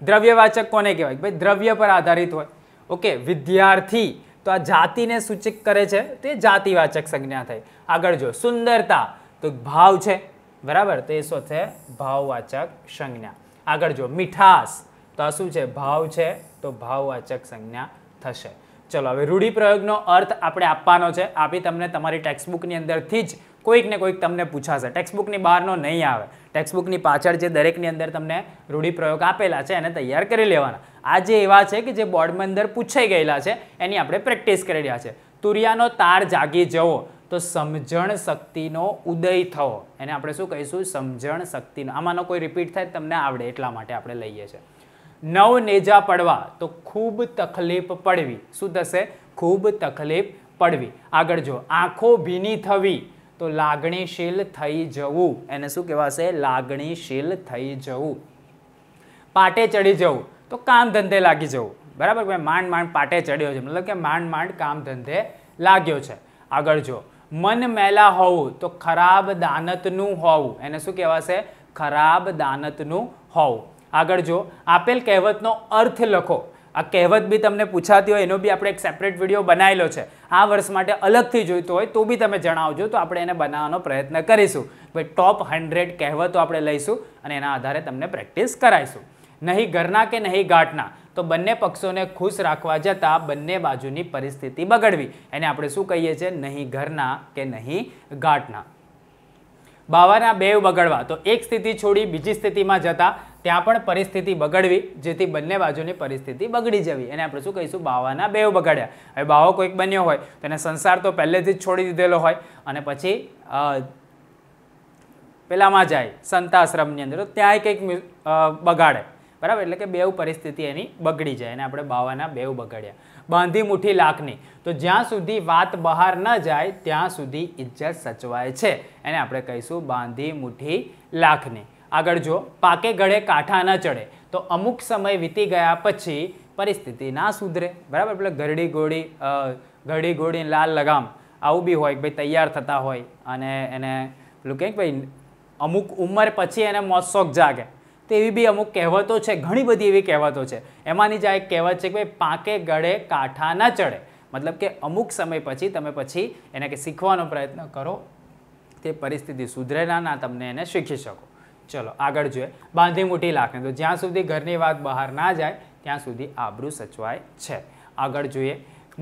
દ્રવ્યવાચક કોને કહેવાય ભાઈ દ્રવ્ય પર આધારિત હોય ઓકે વિદ્યાર્થી તો આ જાતિને સૂચિત કરે છે તે જાતિવાચક સંજ્ઞા થઈ આગળ જો સુંદરતા તો ભાવ છે બરાબર તો એ શું છે ભાવવાચક સંજ્ઞા આગળ જો મીઠાશ તો આ શું છે ભાવ છે તો ભાવવાચક સંજ્ઞા થશે ચલો હવે રૂઢિપ્રયોગનો અર્થ આપણે આપવાનો છે આપી તમને તમારી ટેક્સ્ટબુકની અંદરથી જ કોઈક ને કોઈક તમને પૂછાશે ટેક્સ્ટબુકની બહારનો નહીં આવે ટેક્સ્ટબુકની પાછળ જે દરેકની અંદર તમને રૂઢિપ્રયોગ આપેલા છે એને તૈયાર કરી લેવાના આજે એવા છે કે જે બોર્ડમાં અંદર પૂછાઈ ગયેલા છે એની આપણે પ્રેક્ટિસ કરી રહ્યા છે તુરિયાનો તાર જાગી જવો તો સમજણ શક્તિનો ઉદય થવો એને આપણે શું કહીશું સમજણ શક્તિનો આમાંનો કોઈ રિપીટ થાય તમને આવડે એટલા માટે આપણે લઈએ છીએ નવ નેજા પડવા તો ખૂબ તકલીફ પડવી શું થશે ખૂબ તકલીફ પડવી આગળ જો આંખો ભીની થવી તો લાગણીશીલ થઈ જવું એને શું કહેવાશે લાગણીશીલ થઈ જવું પાટે ચડી જવું તો કામ ધંધે લાગી જવું બરાબર ભાઈ માંડ માંડ પાટે ચડ્યો છે મતલબ કે માંડ માંડ કામ ધંધે લાગ્યો છે આગળ જો મન મેલા હોવું તો ખરાબ દાનતનું હોવું એને શું કહેવાશે ખરાબ દાનતનું હોવું આગળ જો આપેલ કહેવતનો અર્થ લખો આ કહેવત બી તમને પૂછાતી હોય એનો બી આપણે એક સેપરેટ વિડીયો બનાવેલો છે આ વર્ષ માટે અલગથી જોઈતો હોય તો બી તમે જણાવજો તો આપણે એને બનાવવાનો પ્રયત્ન કરીશું ભાઈ ટોપ હંડ્રેડ કહેવતો આપણે લઈશું અને એના આધારે તમને પ્રેક્ટિસ કરાવીશું નહીં ઘરના કે નહીં ઘાટના તો બંને પક્ષોને ખુશ રાખવા જતાં બંને બાજુની પરિસ્થિતિ બગડવી એને આપણે શું કહીએ છીએ નહીં ઘરના કે નહીં ઘાટના બાવાના બેવ બગડવા તો એક સ્થિતિ છોડી બીજી સ્થિતિમાં જતા ત્યાં પણ પરિસ્થિતિ બગડવી જેથી બંને બાજુની પરિસ્થિતિ બગડી જવી એને આપણે શું કહીશું બાવાના બેવ બગાડ્યા હવે બાવો કોઈક બન્યો હોય તો એને સંસાર તો પહેલેથી જ છોડી દીધેલો હોય અને પછી પેલામાં જાય સંતાશ્રમની અંદર તો ત્યાંય કંઈક બગાડે બરાબર એટલે કે બેવ પરિસ્થિતિ એની બગડી જાય એને આપણે બાવાના બેવ બગાડ્યા બાંધી મુઠ્ઠી લાખની તો જ્યાં સુધી વાત બહાર ન જાય ત્યાં સુધી ઇજ્જત સચવાય છે એને આપણે કહીશું બાંધી મુઠ્ઠી લાખની આગળ જો પાકે ગળે કાંઠા ન ચડે તો અમુક સમય વીતી ગયા પછી પરિસ્થિતિ ના સુધરે બરાબર એટલે ઘરડી ગોળી ઘરડી ગોળી લાલ લગામ આવું બી હોય કે ભાઈ તૈયાર થતા હોય અને એને પેલું કહે ભાઈ અમુક ઉંમર પછી એને મોજશોખ જાગે તો એવી બી અમુક કહેવતો છે ઘણી બધી એવી કહેવતો છે એમાંની જ આ એક કહેવત છે કે ભાઈ પાકે ગળે કાંઠા ના ચડે મતલબ કે અમુક સમય પછી તમે પછી એને કે શીખવાનો પ્રયત્ન કરો તે પરિસ્થિતિ સુધરે ના ના તમને એને શીખી શકો ચલો આગળ જોઈએ બાંધી મોટી લાખણી તો જ્યાં સુધી ઘરની વાત બહાર ના જાય ત્યાં સુધી આબરૂ સચવાય છે આગળ જોઈએ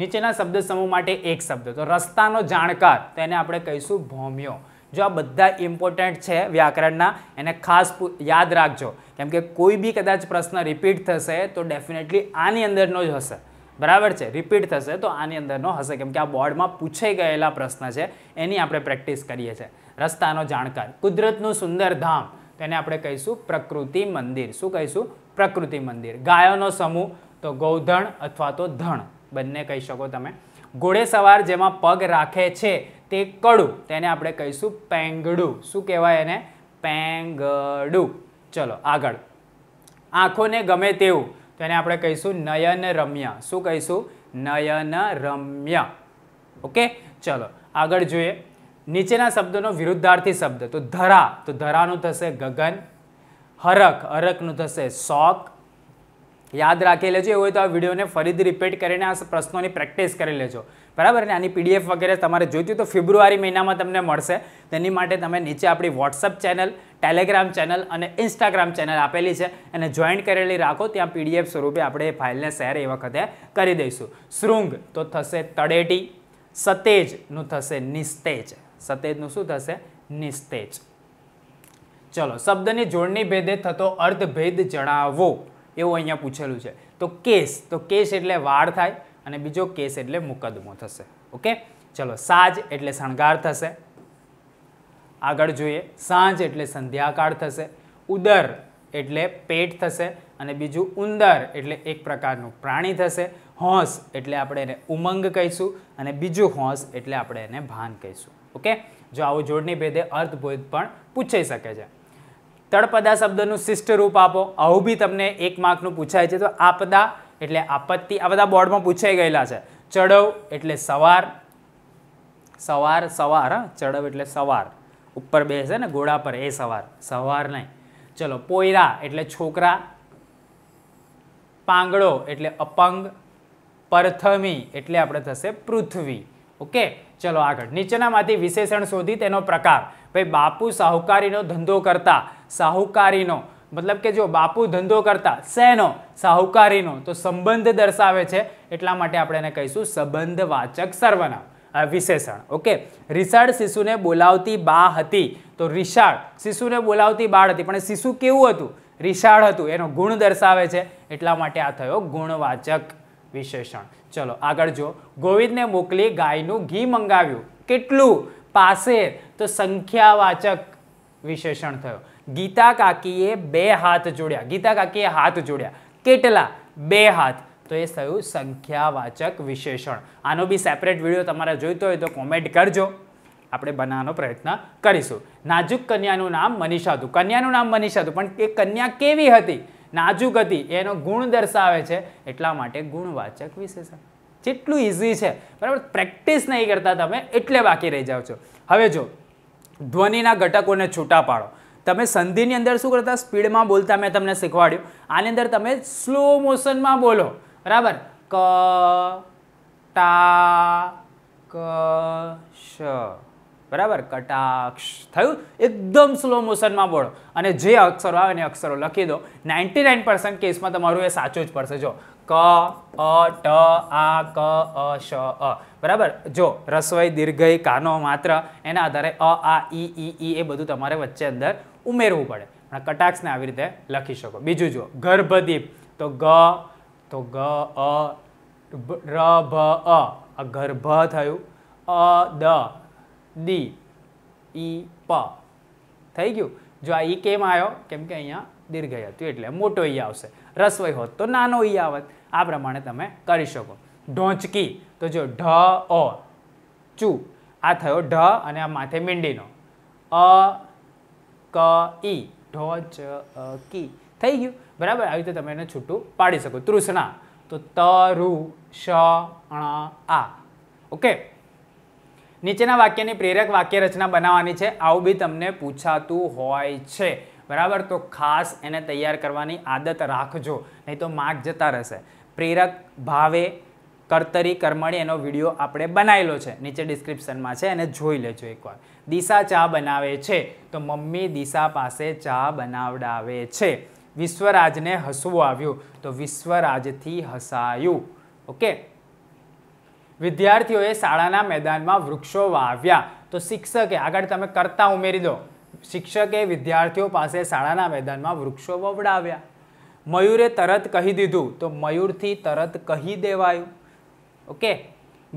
નીચેના શબ્દ સમૂહ માટે એક શબ્દ તો રસ્તાનો જાણકાર તેને આપણે કહીશું ભોમ્યો જો આ બધા ઇમ્પોર્ટન્ટ છે વ્યાકરણના એને ખાસ યાદ રાખજો કેમ કે કોઈ બી કદાચ પ્રશ્ન રિપીટ થશે તો ડેફિનેટલી આની અંદરનો જ હશે બરાબર છે રિપીટ થશે તો આની અંદરનો હશે કેમ કે આ બોર્ડમાં પૂછાઈ ગયેલા પ્રશ્ન છે એની આપણે પ્રેક્ટિસ કરીએ છીએ રસ્તાનો જાણકાર કુદરતનું સુંદર ધામ તેને આપણે કહીશું પ્રકૃતિ મંદિર શું કહીશું પ્રકૃતિ મંદિર ગાયોનો સમૂહ તો ગૌધણ અથવા તો ધણ બંને કહી શકો તમે ઘોડેસવાર જેમાં પગ રાખે છે તે કડું તેને આપણે કહીશું પેંગડું શું કહેવાય એને પેંગડું ચલો આગળ આંખોને ગમે તેવું તેને આપણે કહીશું નયન રમ્ય શું કહીશું નયન રમ્ય ઓકે ચલો આગળ જોઈએ નીચેના શબ્દોનો વિરુદ્ધાર્થી શબ્દ તો ધરા તો ધરાનું થશે ગગન હરખ હરખનું થશે શોક યાદ રાખી લેજો એવું હોય તો આ વિડીયોને ફરીથી રિપીટ કરીને આ પ્રશ્નોની પ્રેક્ટિસ કરી લેજો બરાબર ને આની પીડીએફ વગેરે તમારે જોઈતી હોય તો ફેબ્રુઆરી મહિનામાં તમને મળશે તેની માટે તમે નીચે આપણી વોટ્સઅપ ચેનલ ટેલિગ્રામ ચેનલ અને ઇન્સ્ટાગ્રામ ચેનલ આપેલી છે એને જોઈન કરેલી રાખો ત્યાં પીડીએફ સ્વરૂપે આપણે એ ફાઇલને શેર એ વખતે કરી દઈશું શૃંગ તો થશે તળેટી સતેજનું થશે નિસ્તેજ સતેજનું શું થશે નિસ્તેજ ચલો શબ્દની જોડણી ભેદે થતો અર્ધભેદ જણાવો એવું અહીંયા પૂછેલું છે તો કેસ તો કેસ એટલે વાળ થાય અને બીજો કેસ એટલે મુકદમો થશે ઓકે ચલો સાજ એટલે શણગાર થશે આગળ જોઈએ સાંજ એટલે સંધ્યાકાળ થશે ઉદર એટલે પેટ થશે અને બીજું ઉંદર એટલે એક પ્રકારનું પ્રાણી થશે હોંસ એટલે આપણે એને ઉમંગ કહીશું અને બીજું હોંસ એટલે આપણે એને ભાન કહીશું ઓકે જો આવો જોડની ભેદે અર્થબોધ પણ પૂછાઈ શકે છે તળપદા શબ્દનું શિષ્ટ રૂપ આપો આવું બી તમને એક માર્કનું પૂછાય છે તો આપદા એટલે આપત્તિ આ બધા બોર્ડમાં પૂછાઈ ગયેલા છે ચડવ એટલે સવાર સવાર સવાર હા ચડવ એટલે સવાર ઉપર બેસે ને ઘોડા પર એ સવાર સવાર નહીં ચલો પોયરા એટલે છોકરા પાંગળો એટલે અપંગ પરથમી એટલે આપણે થશે પૃથ્વી ઓકે ચલો આગળ નીચેનામાંથી વિશેષણ શોધી તેનો પ્રકાર ભાઈ બાપુ સાહુકારીનો ધંધો કરતા સાહુકારીનો મતલબ કે જો બાપુ ધંધો કરતા શેનો સાહુકારીનો તો સંબંધ દર્શાવે છે એટલા માટે આપણે એને કહીશું સંબંધવાચક સર્વનામ વિશેષણ ઓકે રિશાળ શિશુને બોલાવતી બા હતી તો રિશાળ શિશુને બોલાવતી બાળ હતી પણ શિશુ કેવું હતું રિશાળ હતું એનો ગુણ દર્શાવે છે એટલા માટે આ થયો ગુણવાચક વિશેષણ ચલો આગળ જો ગોવિંદને મોકલી ગાયનું ઘી મંગાવ્યું કેટલું પાસે તો સંખ્યાવાચક વિશેષણ થયો ગીતા કાકીએ બે હાથ જોડ્યા ગીતા કાકીએ હાથ જોડ્યા કેટલા બે હાથ તો એ થયું સંખ્યાવાચક વિશેષણ આનો બી સેપરેટ વિડીયો તમારે જોઈતો હોય તો કોમેન્ટ કરજો આપણે બનાવવાનો પ્રયત્ન કરીશું નાજુક કન્યાનું નામ મનીષા હતું કન્યાનું નામ મનીષા હતું પણ એ કન્યા કેવી હતી નાજુક હતી એનો ગુણ દર્શાવે છે એટલા માટે ગુણવાચક વિશેષણ જેટલું ઇઝી છે બરાબર પ્રેક્ટિસ નહીં કરતા તમે એટલે બાકી રહી જાઓ છો હવે જો ધ્વનિના ઘટકોને છૂટા પાડો તમે સંધિની અંદર શું કરતા સ્પીડમાં બોલતા મેં તમને શીખવાડ્યું આની અંદર તમે સ્લો મોશનમાં બોલો બરાબર ક ટા ક શ બરાબર કટાક્ષ થયું એકદમ સ્લો મોશનમાં બોલો અને જે અક્ષરો આવે ને અક્ષરો લખી દો નાઇન્ટી નાઇન પર્સન્ટ કેસમાં તમારું એ સાચું જ પડશે જો ક અ ટ આ ક અ શ અ બરાબર જો રસોઈ દીર્ઘય કાનો માત્ર એના આધારે અ આ ઈ ઈ ઈ એ બધું તમારે વચ્ચે અંદર ઉમેરવું પડે પણ કટાક્ષને આવી રીતે લખી શકો બીજું જો ગર્ભદીપ તો ગ તો ગ અ ર ભ અ ગર્ભ થયું અ દ દી ઈ પ થઈ ગયું જો આ ઈ કેમ આવ્યો કેમ કે અહીંયા દીર્ઘ હતું એટલે મોટો ઈ આવશે રસવઈ હોત તો નાનો ઈ આવત આ પ્રમાણે તમે કરી શકો ઢોંચકી તો જો ઢ ઓ ચુ આ થયો ઢ અને આ માથે મીંડીનો અ ક ઈ ઢોચ કી થઈ ગયું બરાબર આવી રીતે તમે એને છૂટું પાડી શકો તૃષ્ણા તો તરુ શ આ ઓકે નીચેના વાક્યની પ્રેરક વાક્ય રચના બનાવવાની છે આવું બી તમને પૂછાતું હોય છે બરાબર તો ખાસ એને તૈયાર કરવાની આદત રાખજો નહીં તો માર્ક જતા રહેશે પ્રેરક ભાવે કર્તરી કર્મણી એનો વિડીયો આપણે બનાવેલો છે નીચે ડિસ્ક્રિપ્શનમાં છે એને જોઈ લેજો એકવાર દિશા ચા બનાવે છે તો મમ્મી દિશા પાસે ચા બનાવડાવે છે વિશ્વરાજને હસવું આવ્યું તો વિશ્વરાજથી હસાયું ઓકે વિદ્યાર્થીઓએ શાળાના મેદાનમાં વૃક્ષો વાવ્યા તો શિક્ષકે આગળ તમે કરતા ઉમેરી દો શિક્ષકે વિદ્યાર્થીઓ પાસે શાળાના મેદાનમાં વૃક્ષો વવડાવ્યા મયુરે તરત કહી દીધું તો મયુરથી તરત કહી દેવાયું ઓકે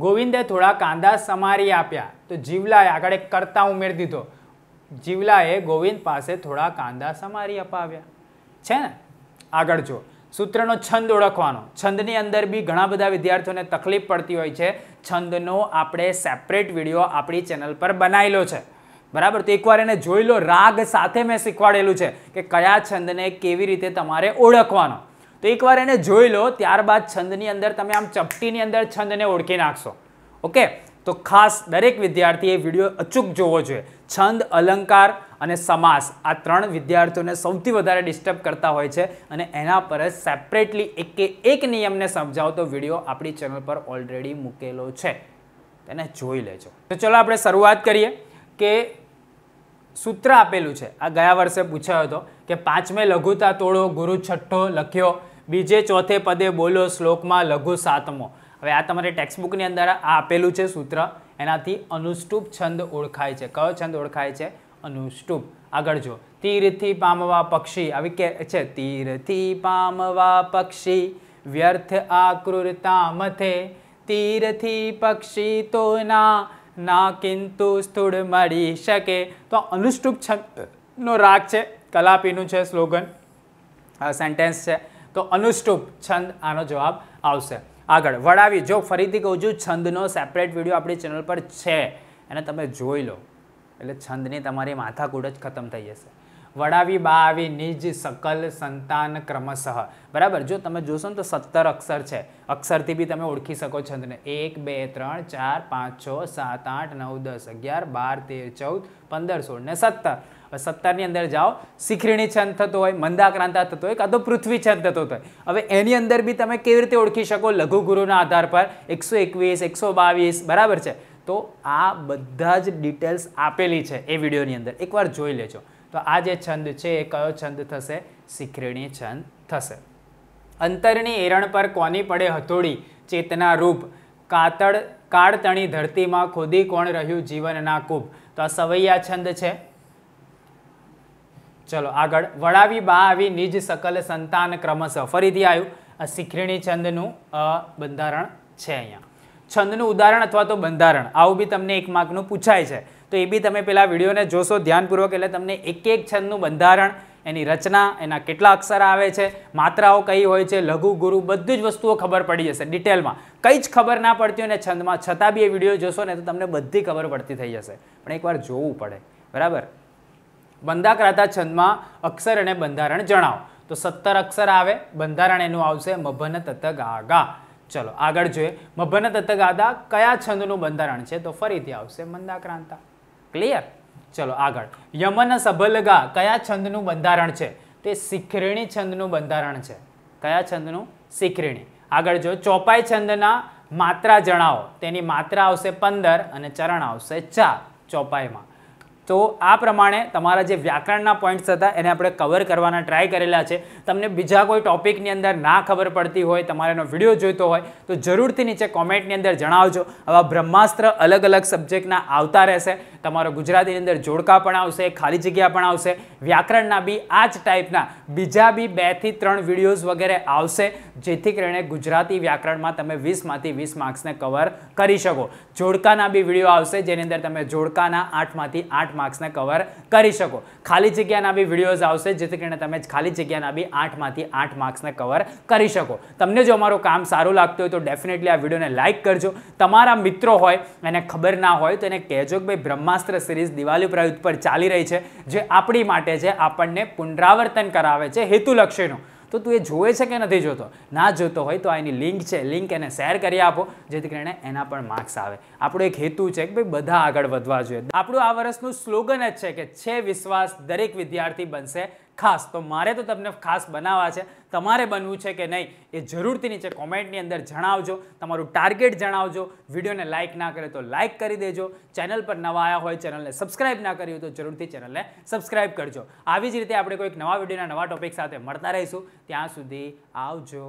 ગોવિંદે થોડા કાંદા સમારી આપ્યા તો જીવલાએ આગળ એક કરતા ઉમેરી દીધો જીવલાએ ગોવિંદ પાસે થોડા કાંદા સમારી અપાવ્યા છે ને આગળ જો સૂત્રનો છંદ ઓળખવાનો છંદની અંદર બી ઘણા બધા વિદ્યાર્થીઓને તકલીફ પડતી હોય છે છંદનો આપણે સેપરેટ વિડીયો આપણી ચેનલ પર બનાવેલો છે બરાબર તો એકવાર એને જોઈ લો રાગ સાથે મેં શીખવાડેલું છે કે કયા છંદને કેવી રીતે તમારે ઓળખવાનો તો એકવાર એને જોઈ લો ત્યારબાદ છંદની અંદર તમે આમ ચપટીની અંદર છંદને ઓળખી નાખશો ઓકે તો ખાસ દરેક વિદ્યાર્થીએ વિડીયો અચૂક જોવો જોઈએ છંદ અલંકાર અને સમાસ આ ત્રણ વિદ્યાર્થીઓને સૌથી વધારે ડિસ્ટર્બ કરતા હોય છે અને એના પર જ સેપરેટલી એકે એક નિયમને સમજાવતો વિડીયો આપણી ચેનલ પર ઓલરેડી મૂકેલો છે તેને જોઈ લેજો તો ચલો આપણે શરૂઆત કરીએ કે સૂત્ર આપેલું છે આ ગયા વર્ષે પૂછાયો હતો કે પાંચમે લઘુતા તોડો ગુરુ છઠ્ઠો લખ્યો બીજે ચોથે પદે બોલો શ્લોકમાં લઘુ સાતમો હવે આ તમારે ટેક્સ્ટબુકની અંદર આ આપેલું છે સૂત્ર એનાથી અનુષ્ટુપ છંદ ઓળખાય છે કયો છંદ ઓળખાય છે અનુષ્ટુપ આગળ જો તીરથી પામવા પક્ષી આવી કે છે તીરથી પામવા પક્ષી વ્યર્થ આકૃરતા મથે તીરથી પક્ષી તો ના ના કિંતુ સ્થૂળ મળી શકે તો અનુષ્ટુપ છંદનો રાગ છે કલાપીનું છે સ્લોગન સેન્ટેન્સ છે તો અનુષ્ટુપ છંદ આનો જવાબ આવશે આગળ વળાવી જો ફરીથી કહું છું છંદનો સેપરેટ વિડીયો આપણી ચેનલ પર છે એને તમે જોઈ લો એટલે છંદની તમારી માથાકૂટ જ ખતમ થઈ જશે વડાવી બા આવી નિજ સકલ સંતાન ક્રમશઃ બરાબર જો તમે જોશો ને તો સત્તર અક્ષર છે અક્ષરથી બી તમે ઓળખી શકો છંદને એક બે ત્રણ ચાર પાંચ છ સાત આઠ નવ દસ અગિયાર બાર તેર ચૌદ પંદર સોળ ને સત્તર સત્તરની અંદર જાઓ શિખરીણી છંદ થતો હોય મંદાક્રાંતા થતો હોય કાં તો પૃથ્વી છંદ થતો હોય હવે એની અંદર બી તમે કેવી રીતે ઓળખી શકો લઘુગુરુના આધાર પર એકસો એકવીસ એકસો બાવીસ બરાબર છે તો આ બધા જ ડિટેલ્સ આપેલી છે એ વિડીયોની અંદર એકવાર જોઈ લેજો તો આ જે છંદ છે એ કયો છંદ થશે શિખરણી છંદ થશે અંતરની એરણ પર કોની પડે હથોડી ચેતના રૂપ કાતળ કાળતણી ધરતીમાં ખોદી કોણ રહ્યું જીવનના કૂપ તો આ સવૈયા છંદ છે ચલો આગળ વળાવી બા આવી નિજ સકલ સંતાન ક્રમશ ફરીથી આવ્યું આ શિખરણી છંદનું બંધારણ છે અહીંયા છંદનું ઉદાહરણ અથવા તો બંધારણ આવું બી તમને એક માર્કનું પૂછાય છે તો એ બી તમે પેલા વિડીયોને જોશો ધ્યાનપૂર્વક એટલે તમને એક એક છંદનું બંધારણ એની રચના એના કેટલા અક્ષર આવે છે માત્રાઓ કઈ હોય છે લઘુ ગુરુ બધી જ વસ્તુઓ ખબર પડી જશે ડિટેલમાં કંઈ જ ખબર ના પડતી હોય ને છંદમાં છતાં બી એ વિડીયો જોશો ને તો તમને બધી ખબર પડતી થઈ જશે પણ એકવાર જોવું પડે બરાબર બંધાકરાતા છંદમાં અક્ષર અને બંધારણ જણાવો તો સત્તર અક્ષર આવે બંધારણ એનું આવશે મભન તત્ત ગાગા ચલો આગળ જોઈએ મભન તત્ત ગાદા કયા છંદનું બંધારણ છે તો ફરીથી આવશે મંદાક્રાંતા ક્લિયર ચલો આગળ યમન સબલગા કયા છંદનું બંધારણ છે તે શિખરેણી છંદનું બંધારણ છે કયા છંદનું શિખરેણી આગળ જો ચોપાઈ છંદના માત્રા જણાવો તેની માત્રા આવશે પંદર અને ચરણ આવશે ચાર ચોપાઈમાં તો આ પ્રમાણે તમારા જે વ્યાકરણના પોઈન્ટ્સ હતા એને આપણે કવર કરવાના ટ્રાય કરેલા છે તમને બીજા કોઈ ટોપિકની અંદર ના ખબર પડતી હોય તમારે એનો વિડીયો જોઈતો હોય તો જરૂરથી નીચે કોમેન્ટની અંદર જણાવજો આવા બ્રહ્માસ્ત્ર અલગ અલગ સબ્જેક્ટના આવતા રહેશે તમારો ગુજરાતીની અંદર જોડકા પણ આવશે ખાલી જગ્યા પણ આવશે વ્યાકરણના બી આ જ ટાઈપના બીજા બી બેથી ત્રણ વિડીયોઝ વગેરે આવશે જેથી કરીને ગુજરાતી વ્યાકરણમાં તમે વીસમાંથી વીસ માર્ક્સને કવર કરી શકો જોડકાના બી વિડીયો આવશે જેની અંદર તમે જોડકાના આઠમાંથી આઠ માર્ક્સને કવર કરી શકો ખાલી જગ્યાના બી વિડીયોઝ આવશે જેથી કરીને તમે ખાલી જગ્યાના બી આઠમાંથી આઠ માર્ક્સને કવર કરી શકો તમને જો અમારું કામ સારું લાગતું હોય તો ડેફિનેટલી આ વિડીયોને લાઇક કરજો તમારા મિત્રો હોય એને ખબર ના હોય તો એને કહેજો કે ભાઈ બ્રહ્મા બ્રહ્માસ્ત્ર સિરીઝ દિવાળી પ્રયુક્ત પર ચાલી રહી છે જે આપણી માટે છે આપણને પુનરાવર્તન કરાવે છે હેતુલક્ષીનું તો તું એ જોવે છે કે નથી જોતો ના જોતો હોય તો આ એની લિંક છે લિંક એને શેર કરી આપો જેથી કરીને એના પણ માર્ક્સ આવે આપણો એક હેતુ છે કે ભાઈ બધા આગળ વધવા જોઈએ આપણું આ વર્ષનું સ્લોગન જ છે કે છે વિશ્વાસ દરેક વિદ્યાર્થી બનશે ખાસ તો મારે તો તમને ખાસ બનાવવા છે તમારે બનવું છે કે નહીં એ જરૂરથી નીચે કોમેન્ટની અંદર જણાવજો તમારું ટાર્ગેટ જણાવજો વિડીયોને લાઇક ના કરે તો લાઇક કરી દેજો ચેનલ પર નવા આવ્યા હોય ચેનલને સબસ્ક્રાઇબ ના કરી હોય તો જરૂરથી ચેનલને સબસ્ક્રાઇબ કરજો આવી જ રીતે આપણે કોઈક નવા વિડીયોના નવા ટોપિક સાથે મળતા રહીશું ત્યાં સુધી આવજો